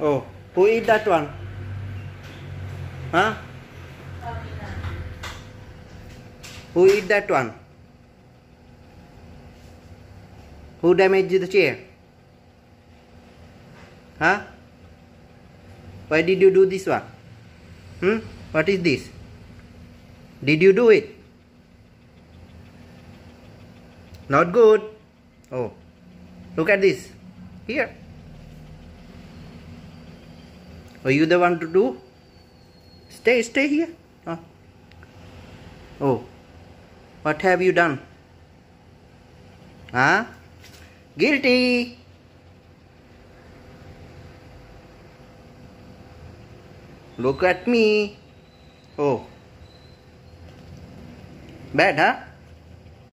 Oh, who eat that one? Huh? Who eat that one? Who damaged the chair? Huh? Why did you do this one? Hmm? What is this? Did you do it? Not good. Oh, look at this. Here. Are you the one to do? Stay, stay here. Huh? Oh, what have you done? Huh? Guilty. Look at me. Oh. Bad, huh?